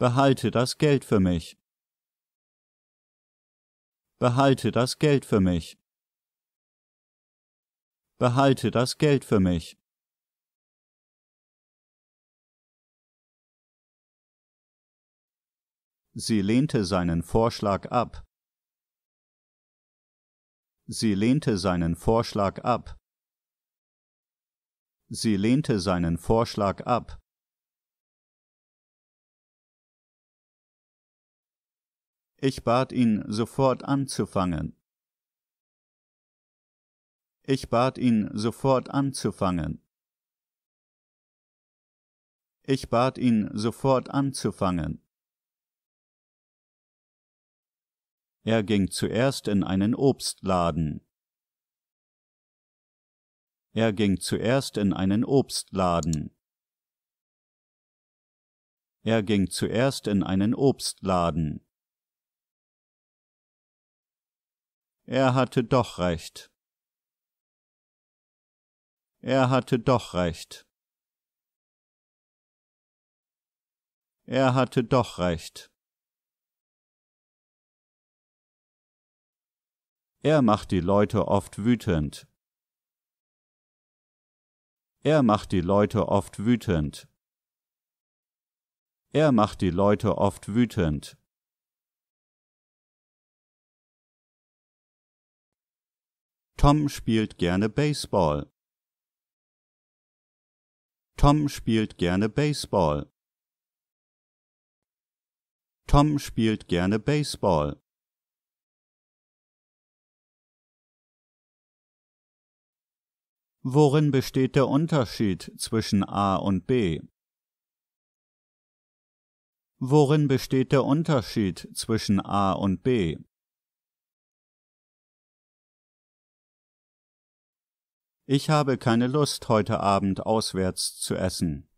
Behalte das Geld für mich. Behalte das Geld für mich. Behalte das Geld für mich. Sie lehnte seinen Vorschlag ab. Sie lehnte seinen Vorschlag ab. Sie lehnte seinen Vorschlag ab. Ich bat ihn, sofort anzufangen. Ich bat ihn, sofort anzufangen. Ich bat ihn, sofort anzufangen. Er ging zuerst in einen Obstladen. Er ging zuerst in einen Obstladen. Er ging zuerst in einen Obstladen. Er hatte doch recht. Er hatte doch recht. Er hatte doch recht. Er macht die Leute oft wütend. Er macht die Leute oft wütend. Er macht die Leute oft wütend. Tom spielt gerne Baseball. Tom spielt gerne Baseball. Tom spielt gerne Baseball. Worin besteht der Unterschied zwischen A und B? Worin besteht der Unterschied zwischen A und B? Ich habe keine Lust, heute Abend auswärts zu essen.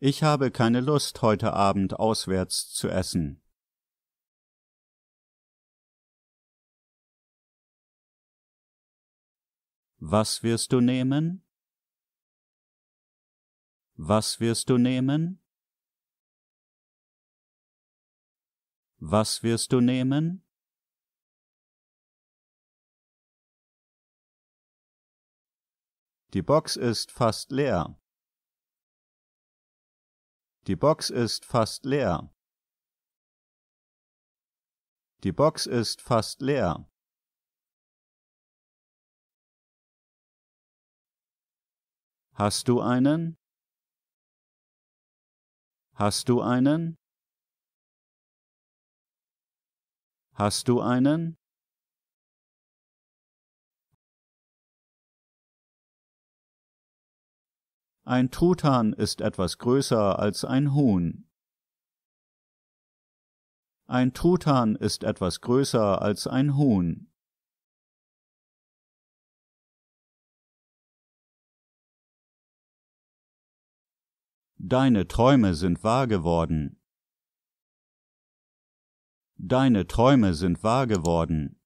Ich habe keine Lust, heute Abend auswärts zu essen. Was wirst du nehmen? Was wirst du nehmen? Was wirst du nehmen? Die Box ist fast leer. Die Box ist fast leer. Die Box ist fast leer. Hast du einen? Hast du einen? Hast du einen? Ein Truthahn ist etwas größer als ein Huhn. Ein Truthahn ist etwas größer als ein Huhn. Deine Träume sind wahr geworden. Deine Träume sind wahr geworden.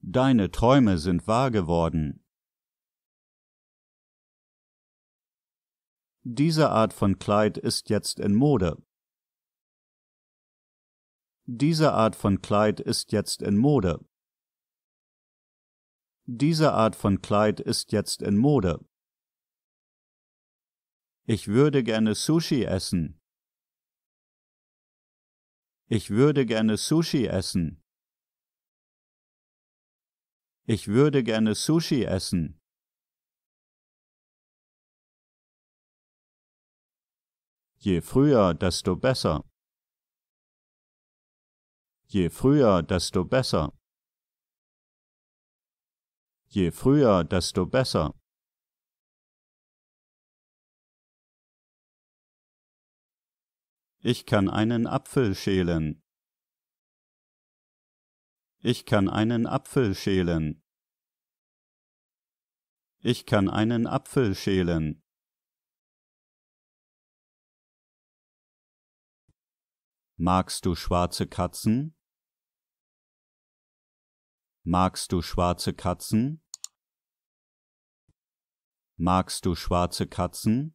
Deine Träume sind wahr geworden. Diese Art von Kleid ist jetzt in Mode. Diese Art von Kleid ist jetzt in Mode. Diese Art von Kleid ist jetzt in Mode. Ich würde gerne Sushi essen. Ich würde gerne Sushi essen. Ich würde gerne Sushi essen. Je früher, desto besser. Je früher, desto besser. Je früher, desto besser. Ich kann einen Apfel schälen. Ich kann einen Apfel schälen. Ich kann einen Apfel schälen. Magst du schwarze Katzen? Magst du schwarze Katzen? Magst du schwarze Katzen?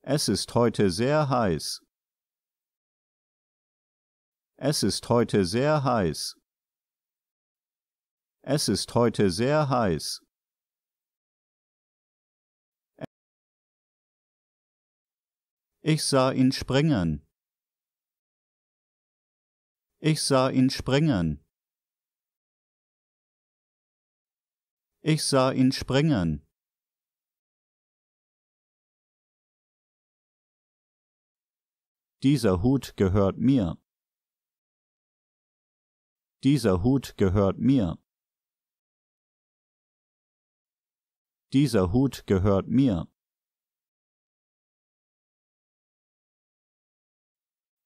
Es ist heute sehr heiß. Es ist heute sehr heiß. Es ist heute sehr heiß. Ich sah ihn springen. Ich sah ihn springen. Ich sah ihn springen. Dieser Hut gehört mir. Dieser Hut gehört mir. Dieser Hut gehört mir.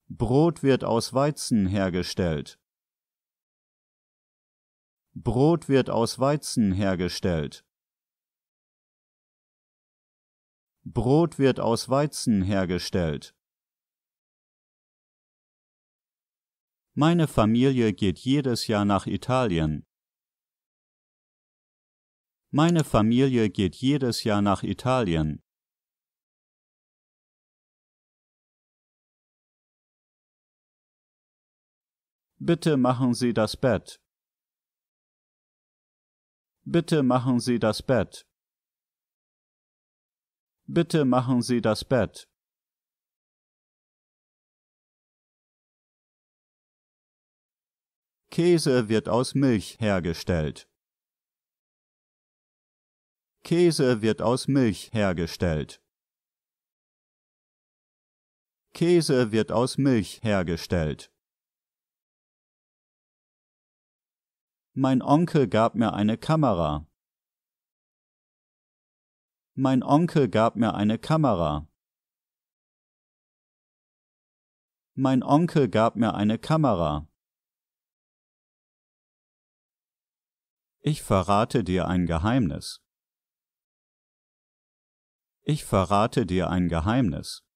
Brot wird aus Weizen hergestellt. Brot wird aus Weizen hergestellt. Brot wird aus Weizen hergestellt. Meine Familie geht jedes Jahr nach Italien. Meine Familie geht jedes Jahr nach Italien. Bitte machen Sie das Bett. Bitte machen Sie das Bett. Bitte machen Sie das Bett. Käse wird aus Milch hergestellt. Käse wird aus Milch hergestellt. Käse wird aus Milch hergestellt. Mein Onkel gab mir eine Kamera. Mein Onkel gab mir eine Kamera. Mein Onkel gab mir eine Kamera. Ich verrate dir ein Geheimnis. Ich verrate dir ein Geheimnis.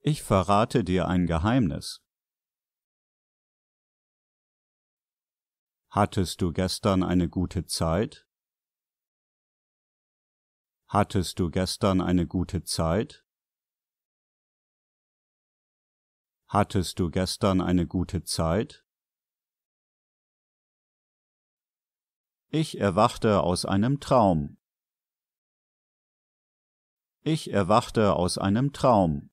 Ich verrate dir ein Geheimnis. Hattest du gestern eine gute Zeit? Hattest du gestern eine gute Zeit? Hattest du gestern eine gute Zeit? Ich erwachte aus einem Traum. Ich erwachte aus einem Traum.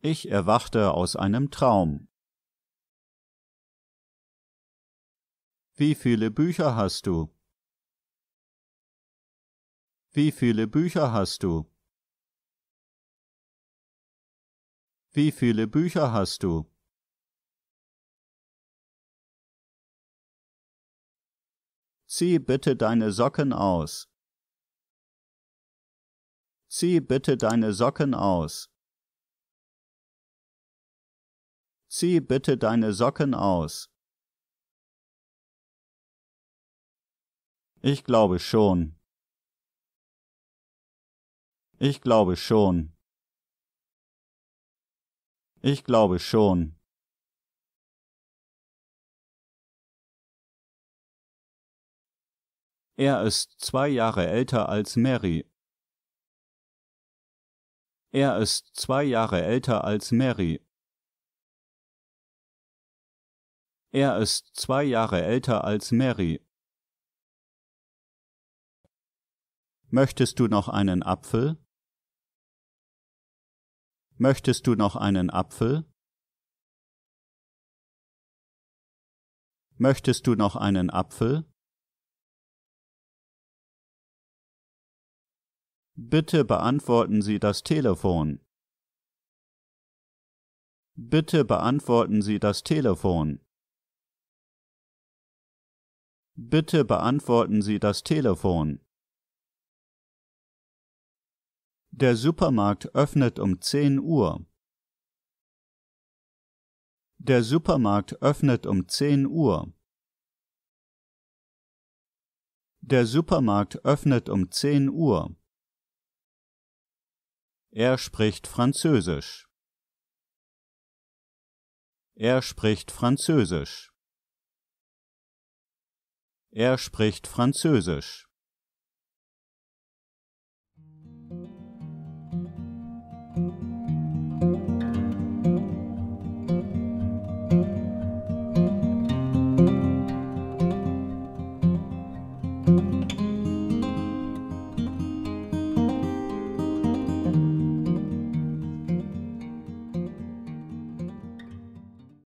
Ich erwachte aus einem Traum. Wie viele Bücher hast du? Wie viele Bücher hast du? Wie viele Bücher hast du? Zieh bitte deine Socken aus. Zieh bitte deine Socken aus. Zieh bitte deine Socken aus. Ich glaube schon. Ich glaube schon. Ich glaube schon. Er ist zwei Jahre älter als Mary. Er ist zwei Jahre älter als Mary. Er ist zwei Jahre älter als Mary. Möchtest du noch einen Apfel? Möchtest du noch einen Apfel? Möchtest du noch einen Apfel? Bitte beantworten Sie das Telefon. Bitte beantworten Sie das Telefon. Bitte beantworten Sie das Telefon. Der Supermarkt öffnet um 10 Uhr. Der Supermarkt öffnet um 10 Uhr. Der Supermarkt öffnet um 10 Uhr. Er spricht Französisch. Er spricht Französisch. Er spricht Französisch. thank you